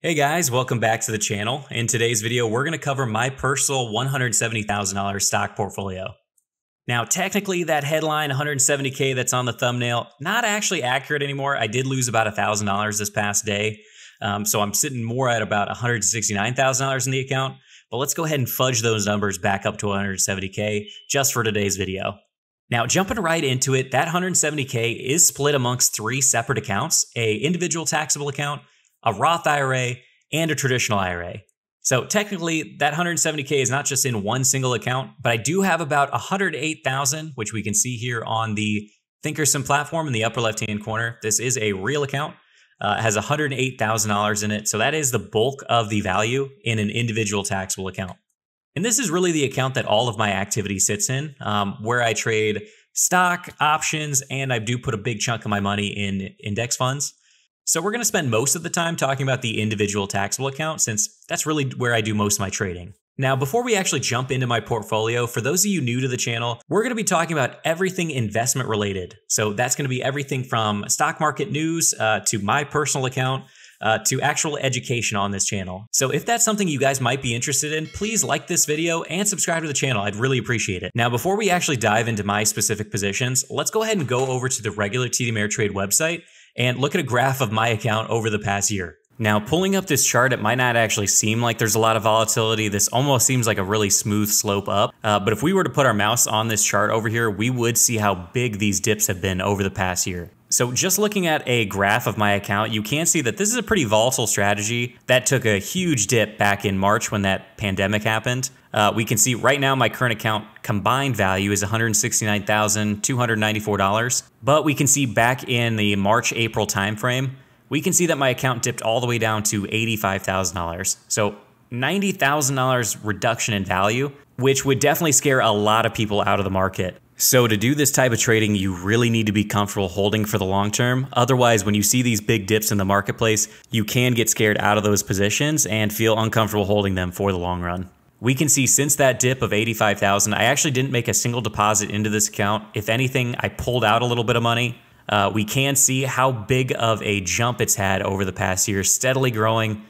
Hey guys, welcome back to the channel. In today's video, we're going to cover my personal $170,000 stock portfolio. Now, technically that headline 170K that's on the thumbnail, not actually accurate anymore. I did lose about $1,000 this past day. Um, so I'm sitting more at about $169,000 in the account, but let's go ahead and fudge those numbers back up to 170K just for today's video. Now, jumping right into it, that 170K is split amongst three separate accounts, a individual taxable account, a Roth IRA, and a traditional IRA. So technically, that 170K is not just in one single account, but I do have about 108,000, which we can see here on the Thinkorswim platform in the upper left hand corner. This is a real account. Uh, has $108,000 in it. So that is the bulk of the value in an individual taxable account. And this is really the account that all of my activity sits in, um, where I trade stock, options, and I do put a big chunk of my money in index funds. So we're going to spend most of the time talking about the individual taxable account since that's really where I do most of my trading. Now, before we actually jump into my portfolio, for those of you new to the channel, we're going to be talking about everything investment related. So that's going to be everything from stock market news uh, to my personal account. Uh, to actual education on this channel. So if that's something you guys might be interested in, please like this video and subscribe to the channel. I'd really appreciate it. Now, before we actually dive into my specific positions, let's go ahead and go over to the regular TD Ameritrade website and look at a graph of my account over the past year. Now, pulling up this chart, it might not actually seem like there's a lot of volatility. This almost seems like a really smooth slope up. Uh, but if we were to put our mouse on this chart over here, we would see how big these dips have been over the past year. So just looking at a graph of my account, you can see that this is a pretty volatile strategy that took a huge dip back in March when that pandemic happened. Uh, we can see right now my current account combined value is $169,294. But we can see back in the March-April timeframe, we can see that my account dipped all the way down to $85,000. So $90,000 reduction in value, which would definitely scare a lot of people out of the market. So to do this type of trading, you really need to be comfortable holding for the long term. Otherwise, when you see these big dips in the marketplace, you can get scared out of those positions and feel uncomfortable holding them for the long run. We can see since that dip of 85,000, I actually didn't make a single deposit into this account. If anything, I pulled out a little bit of money. Uh, we can see how big of a jump it's had over the past year, steadily growing.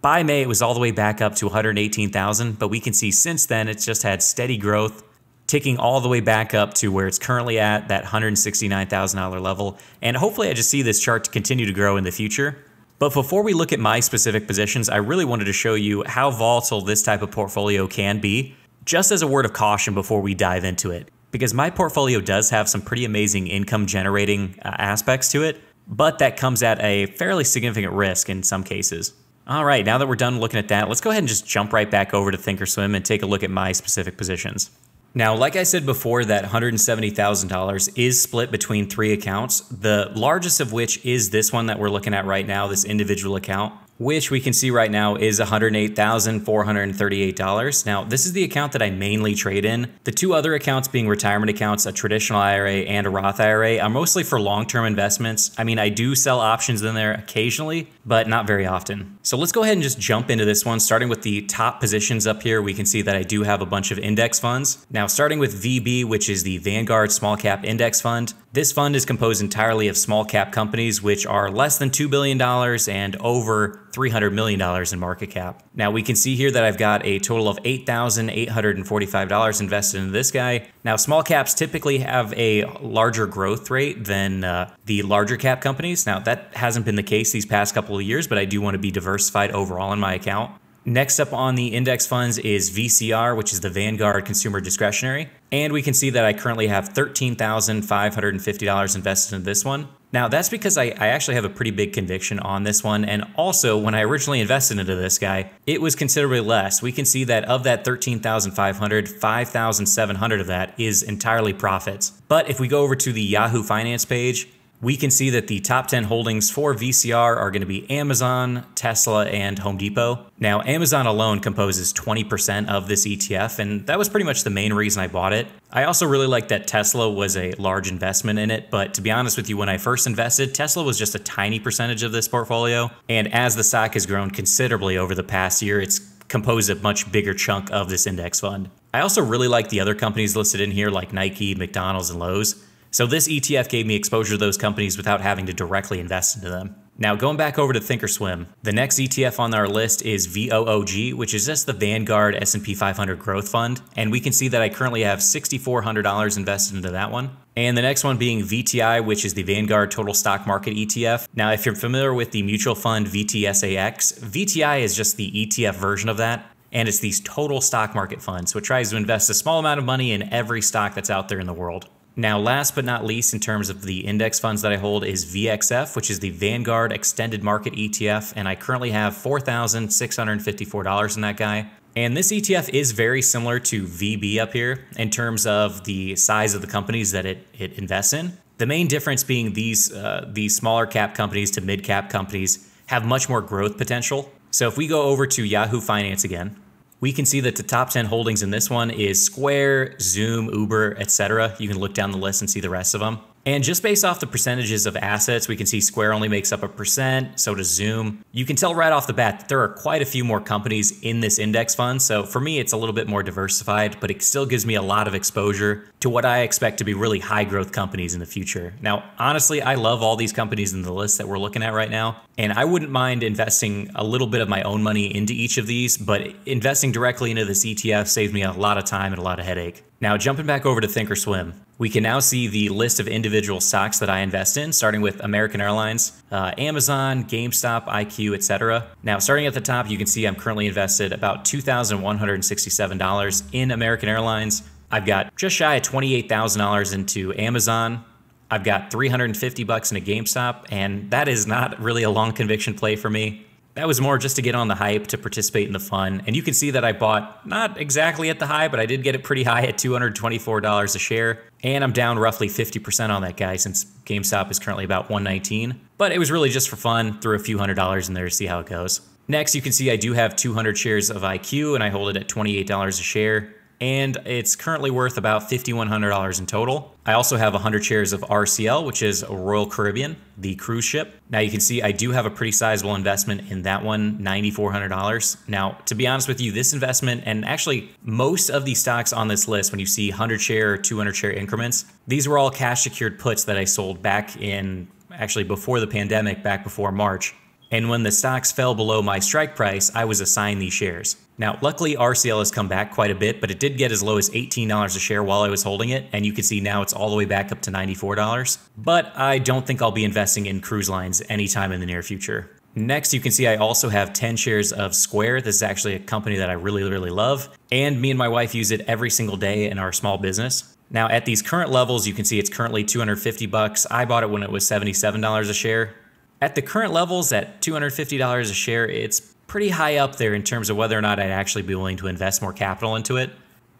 By May, it was all the way back up to 118,000, but we can see since then it's just had steady growth ticking all the way back up to where it's currently at, that $169,000 level. And hopefully I just see this chart to continue to grow in the future. But before we look at my specific positions, I really wanted to show you how volatile this type of portfolio can be, just as a word of caution before we dive into it. Because my portfolio does have some pretty amazing income generating uh, aspects to it, but that comes at a fairly significant risk in some cases. All right, now that we're done looking at that, let's go ahead and just jump right back over to Thinkorswim and take a look at my specific positions. Now, like I said before, that $170,000 is split between three accounts, the largest of which is this one that we're looking at right now, this individual account which we can see right now is $108,438. Now, this is the account that I mainly trade in. The two other accounts being retirement accounts, a traditional IRA and a Roth IRA, are mostly for long-term investments. I mean, I do sell options in there occasionally, but not very often. So let's go ahead and just jump into this one, starting with the top positions up here. We can see that I do have a bunch of index funds. Now, starting with VB, which is the Vanguard Small Cap Index Fund, this fund is composed entirely of small cap companies, which are less than $2 billion and over $300 million in market cap. Now we can see here that I've got a total of $8,845 invested in this guy. Now small caps typically have a larger growth rate than uh, the larger cap companies. Now that hasn't been the case these past couple of years, but I do want to be diversified overall in my account. Next up on the index funds is VCR, which is the Vanguard Consumer Discretionary. And we can see that I currently have $13,550 invested in this one. Now, that's because I, I, actually have a pretty big conviction on this one. And also, when I originally invested into this guy, it was considerably less. We can see that of that 13,500, 5,700 of that is entirely profits. But if we go over to the Yahoo Finance page, we can see that the top 10 holdings for VCR are going to be Amazon, Tesla, and Home Depot. Now, Amazon alone composes 20% of this ETF, and that was pretty much the main reason I bought it. I also really like that Tesla was a large investment in it, but to be honest with you, when I first invested, Tesla was just a tiny percentage of this portfolio. And as the stock has grown considerably over the past year, it's composed a much bigger chunk of this index fund. I also really like the other companies listed in here, like Nike, McDonald's, and Lowe's. So this ETF gave me exposure to those companies without having to directly invest into them. Now going back over to Thinkorswim, the next ETF on our list is VOOG, which is just the Vanguard S&P 500 Growth Fund, and we can see that I currently have $6,400 invested into that one. And the next one being VTI, which is the Vanguard Total Stock Market ETF. Now, if you're familiar with the mutual fund VTSAX, VTI is just the ETF version of that. And it's these total stock market funds, so it tries to invest a small amount of money in every stock that's out there in the world. Now, last but not least, in terms of the index funds that I hold, is VXF, which is the Vanguard Extended Market ETF. And I currently have $4,654 in that guy. And this ETF is very similar to VB up here in terms of the size of the companies that it, it invests in. The main difference being these, uh, these smaller cap companies to mid cap companies have much more growth potential. So if we go over to Yahoo Finance again, we can see that the top 10 holdings in this one is Square, Zoom, Uber, etc. You can look down the list and see the rest of them. And just based off the percentages of assets, we can see Square only makes up a percent, so does Zoom. You can tell right off the bat that there are quite a few more companies in this index fund, so for me it's a little bit more diversified, but it still gives me a lot of exposure to what I expect to be really high growth companies in the future. Now, honestly, I love all these companies in the list that we're looking at right now, and I wouldn't mind investing a little bit of my own money into each of these, but investing directly into this ETF saves me a lot of time and a lot of headache. Now, jumping back over to Thinkorswim, we can now see the list of individual stocks that I invest in, starting with American Airlines, uh, Amazon, GameStop, IQ, etc. Now, starting at the top, you can see I'm currently invested about $2,167 in American Airlines. I've got just shy of $28,000 into Amazon, I've got 350 bucks in a GameStop, and that is not really a long conviction play for me. That was more just to get on the hype, to participate in the fun. And you can see that I bought not exactly at the high, but I did get it pretty high at $224 a share. And I'm down roughly 50% on that guy since GameStop is currently about 119. But it was really just for fun, threw a few hundred dollars in there to see how it goes. Next, you can see I do have 200 shares of IQ and I hold it at $28 a share and it's currently worth about $5,100 in total. I also have 100 shares of RCL, which is Royal Caribbean, the cruise ship. Now you can see I do have a pretty sizable investment in that one, $9,400. Now, to be honest with you, this investment and actually most of the stocks on this list, when you see 100 share, 200 share increments, these were all cash secured puts that I sold back in actually before the pandemic, back before March. And when the stocks fell below my strike price, I was assigned these shares. Now, luckily, RCL has come back quite a bit, but it did get as low as $18 a share while I was holding it, and you can see now it's all the way back up to $94. But I don't think I'll be investing in cruise lines anytime in the near future. Next, you can see I also have 10 shares of Square. This is actually a company that I really, really love. And me and my wife use it every single day in our small business. Now, at these current levels, you can see it's currently 250 bucks. I bought it when it was $77 a share. At the current levels at $250 a share, it's pretty high up there in terms of whether or not I'd actually be willing to invest more capital into it.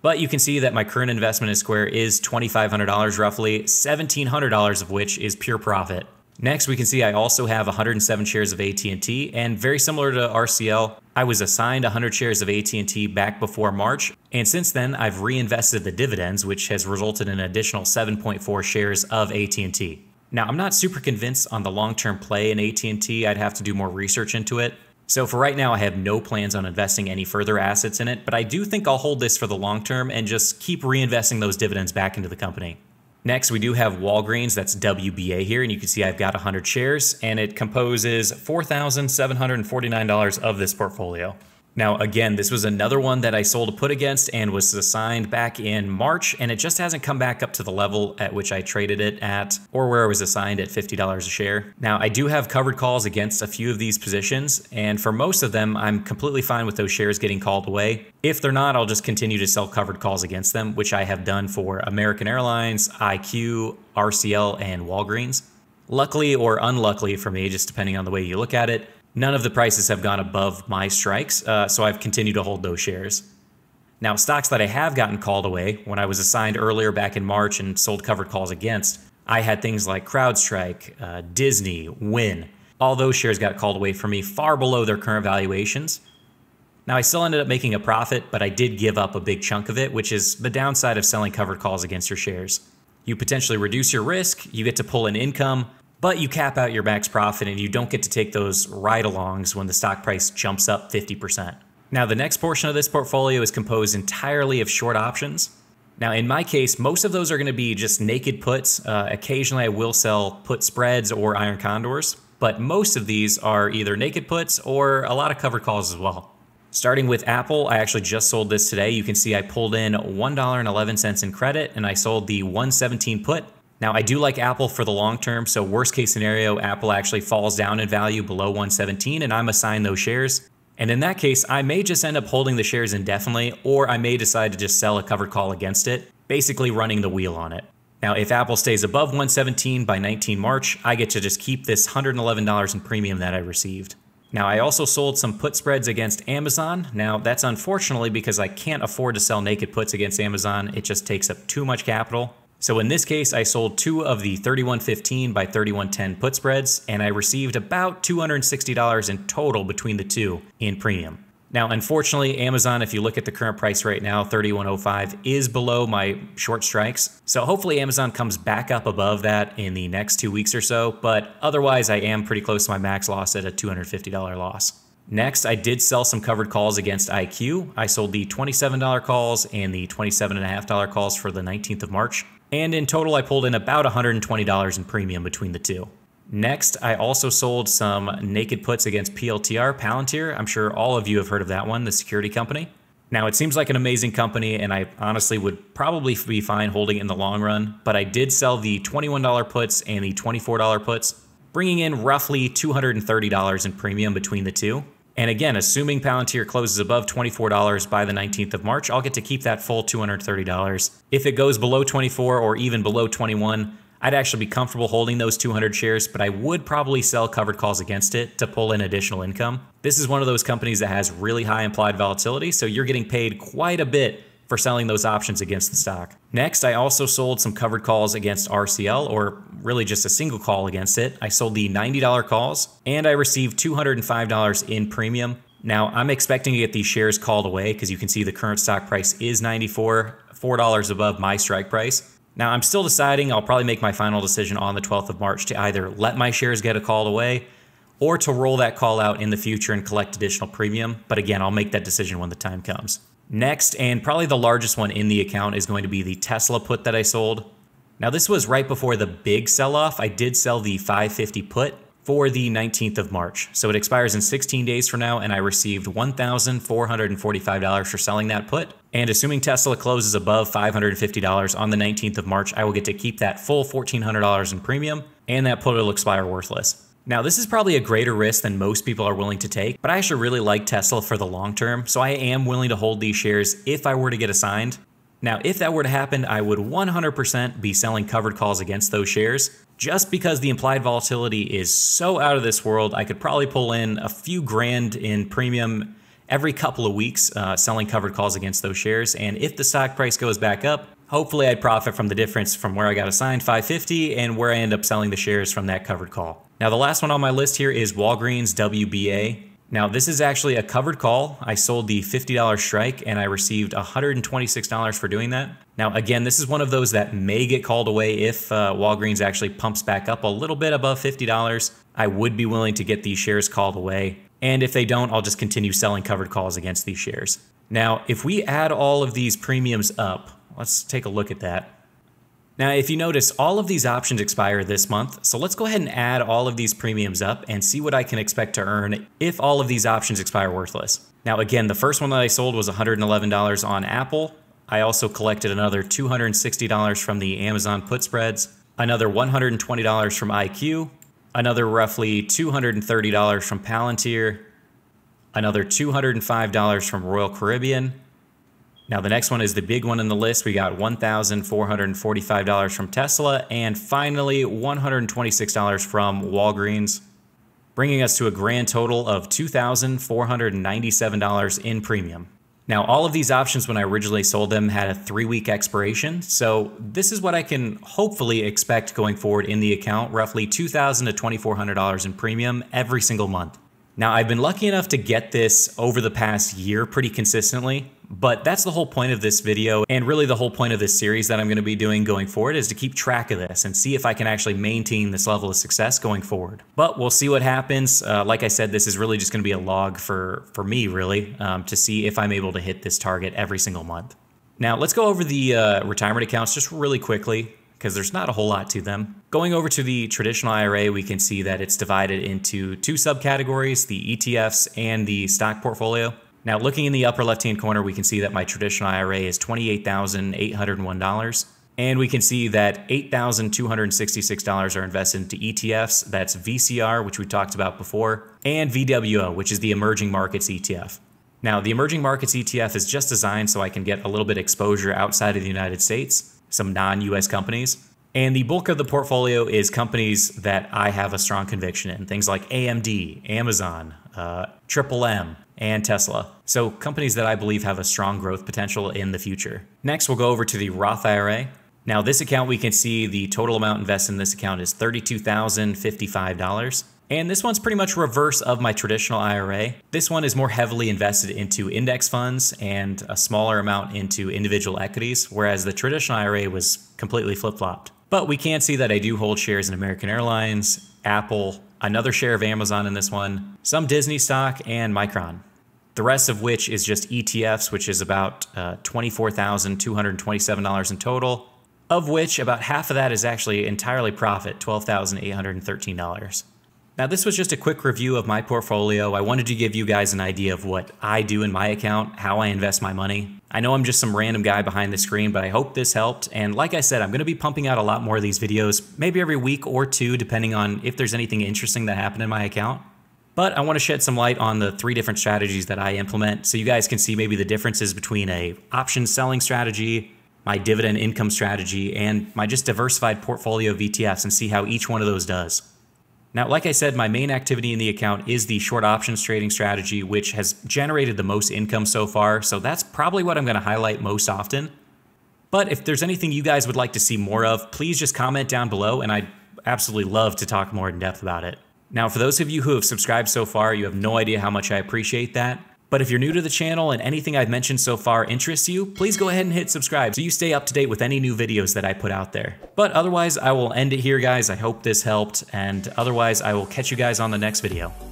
But you can see that my current investment in Square is $2,500 roughly, $1,700 of which is pure profit. Next, we can see I also have 107 shares of AT&T, and very similar to RCL, I was assigned 100 shares of AT&T back before March, and since then I've reinvested the dividends, which has resulted in an additional 7.4 shares of AT&T. Now, I'm not super convinced on the long-term play in AT&T. I'd have to do more research into it, so for right now, I have no plans on investing any further assets in it, but I do think I'll hold this for the long term and just keep reinvesting those dividends back into the company. Next, we do have Walgreens, that's WBA here, and you can see I've got 100 shares, and it composes $4,749 of this portfolio. Now, again, this was another one that I sold a put against and was assigned back in March, and it just hasn't come back up to the level at which I traded it at or where I was assigned at $50 a share. Now, I do have covered calls against a few of these positions, and for most of them, I'm completely fine with those shares getting called away. If they're not, I'll just continue to sell covered calls against them, which I have done for American Airlines, IQ, RCL, and Walgreens. Luckily or unluckily for me, just depending on the way you look at it, None of the prices have gone above my strikes, uh, so I've continued to hold those shares. Now, stocks that I have gotten called away when I was assigned earlier back in March and sold covered calls against, I had things like CrowdStrike, uh, Disney, Win. All those shares got called away for me far below their current valuations. Now, I still ended up making a profit, but I did give up a big chunk of it, which is the downside of selling covered calls against your shares. You potentially reduce your risk, you get to pull in income, but you cap out your max profit and you don't get to take those ride alongs when the stock price jumps up 50%. Now, the next portion of this portfolio is composed entirely of short options. Now, in my case, most of those are going to be just naked puts. Uh, occasionally, I will sell put spreads or iron condors, but most of these are either naked puts or a lot of covered calls as well. Starting with Apple, I actually just sold this today. You can see I pulled in $1.11 in credit and I sold the 117 put now, I do like Apple for the long term, so worst case scenario, Apple actually falls down in value below 117 and I'm assigned those shares. And in that case, I may just end up holding the shares indefinitely, or I may decide to just sell a covered call against it, basically running the wheel on it. Now, if Apple stays above 117 by 19 March, I get to just keep this $111 in premium that I received. Now, I also sold some put spreads against Amazon. Now, that's unfortunately because I can't afford to sell naked puts against Amazon. It just takes up too much capital. So in this case, I sold two of the 3115 by 3110 put spreads, and I received about $260 in total between the two in premium. Now, unfortunately, Amazon, if you look at the current price right now, 3105 is below my short strikes. So hopefully Amazon comes back up above that in the next two weeks or so, but otherwise I am pretty close to my max loss at a $250 loss. Next, I did sell some covered calls against IQ. I sold the $27 calls and the $27.5 calls for the 19th of March and in total I pulled in about $120 in premium between the two. Next, I also sold some naked puts against PLTR, Palantir. I'm sure all of you have heard of that one, the security company. Now, it seems like an amazing company, and I honestly would probably be fine holding it in the long run, but I did sell the $21 puts and the $24 puts, bringing in roughly $230 in premium between the two. And again, assuming Palantir closes above $24 by the 19th of March, I'll get to keep that full $230. If it goes below 24 or even below 21, I'd actually be comfortable holding those 200 shares, but I would probably sell covered calls against it to pull in additional income. This is one of those companies that has really high implied volatility, so you're getting paid quite a bit for selling those options against the stock. Next, I also sold some covered calls against RCL, or really just a single call against it. I sold the $90 calls and I received $205 in premium. Now, I'm expecting to get these shares called away because you can see the current stock price is 94, dollars $4 above my strike price. Now, I'm still deciding. I'll probably make my final decision on the 12th of March to either let my shares get a call away or to roll that call out in the future and collect additional premium. But again, I'll make that decision when the time comes. Next, and probably the largest one in the account, is going to be the Tesla put that I sold. Now, this was right before the big sell off. I did sell the 550 put for the 19th of March. So it expires in 16 days from now, and I received $1,445 for selling that put. And assuming Tesla closes above $550 on the 19th of March, I will get to keep that full $1,400 in premium, and that put will expire worthless. Now, this is probably a greater risk than most people are willing to take, but I actually really like Tesla for the long term, so I am willing to hold these shares if I were to get assigned. Now, if that were to happen, I would 100% be selling covered calls against those shares. Just because the implied volatility is so out of this world, I could probably pull in a few grand in premium every couple of weeks uh, selling covered calls against those shares. And if the stock price goes back up, Hopefully, I'd profit from the difference from where I got assigned 550 and where I end up selling the shares from that covered call. Now, the last one on my list here is Walgreens WBA. Now, this is actually a covered call. I sold the $50 strike and I received $126 for doing that. Now, again, this is one of those that may get called away if uh, Walgreens actually pumps back up a little bit above $50. I would be willing to get these shares called away. And if they don't, I'll just continue selling covered calls against these shares. Now, if we add all of these premiums up, Let's take a look at that. Now, if you notice, all of these options expire this month, so let's go ahead and add all of these premiums up and see what I can expect to earn if all of these options expire worthless. Now, again, the first one that I sold was $111 on Apple. I also collected another $260 from the Amazon put spreads, another $120 from IQ, another roughly $230 from Palantir, another $205 from Royal Caribbean, now, the next one is the big one in the list. We got $1,445 from Tesla and finally $126 from Walgreens, bringing us to a grand total of $2,497 in premium. Now, all of these options when I originally sold them had a three week expiration, so this is what I can hopefully expect going forward in the account roughly $2,000 to $2,400 in premium every single month. Now, I've been lucky enough to get this over the past year pretty consistently. But that's the whole point of this video and really the whole point of this series that I'm gonna be doing going forward is to keep track of this and see if I can actually maintain this level of success going forward. But we'll see what happens. Uh, like I said, this is really just gonna be a log for, for me really um, to see if I'm able to hit this target every single month. Now let's go over the uh, retirement accounts just really quickly because there's not a whole lot to them. Going over to the traditional IRA, we can see that it's divided into two subcategories, the ETFs and the stock portfolio. Now, looking in the upper left-hand corner, we can see that my traditional IRA is $28,801. And we can see that $8,266 are invested into ETFs. That's VCR, which we talked about before, and VWO, which is the Emerging Markets ETF. Now, the Emerging Markets ETF is just designed so I can get a little bit exposure outside of the United States, some non-US companies. And the bulk of the portfolio is companies that I have a strong conviction in, things like AMD, Amazon, uh, Triple M, and Tesla. So, companies that I believe have a strong growth potential in the future. Next, we'll go over to the Roth IRA. Now, this account, we can see the total amount invested in this account is $32,055. And this one's pretty much reverse of my traditional IRA. This one is more heavily invested into index funds and a smaller amount into individual equities, whereas the traditional IRA was completely flip flopped. But we can see that I do hold shares in American Airlines, Apple, another share of Amazon in this one, some Disney stock, and Micron. The rest of which is just ETFs, which is about uh, $24,227 in total, of which about half of that is actually entirely profit, $12,813. Now, this was just a quick review of my portfolio. I wanted to give you guys an idea of what I do in my account, how I invest my money. I know I'm just some random guy behind the screen, but I hope this helped. And like I said, I'm going to be pumping out a lot more of these videos, maybe every week or two, depending on if there's anything interesting that happened in my account. But I want to shed some light on the three different strategies that I implement so you guys can see maybe the differences between a option selling strategy, my dividend income strategy, and my just diversified portfolio of ETFs and see how each one of those does. Now, like I said, my main activity in the account is the short options trading strategy, which has generated the most income so far. So that's probably what I'm going to highlight most often. But if there's anything you guys would like to see more of, please just comment down below and I'd absolutely love to talk more in depth about it. Now, for those of you who have subscribed so far, you have no idea how much I appreciate that. But if you're new to the channel and anything I've mentioned so far interests you, please go ahead and hit subscribe so you stay up to date with any new videos that I put out there. But otherwise, I will end it here, guys. I hope this helped, and otherwise, I will catch you guys on the next video.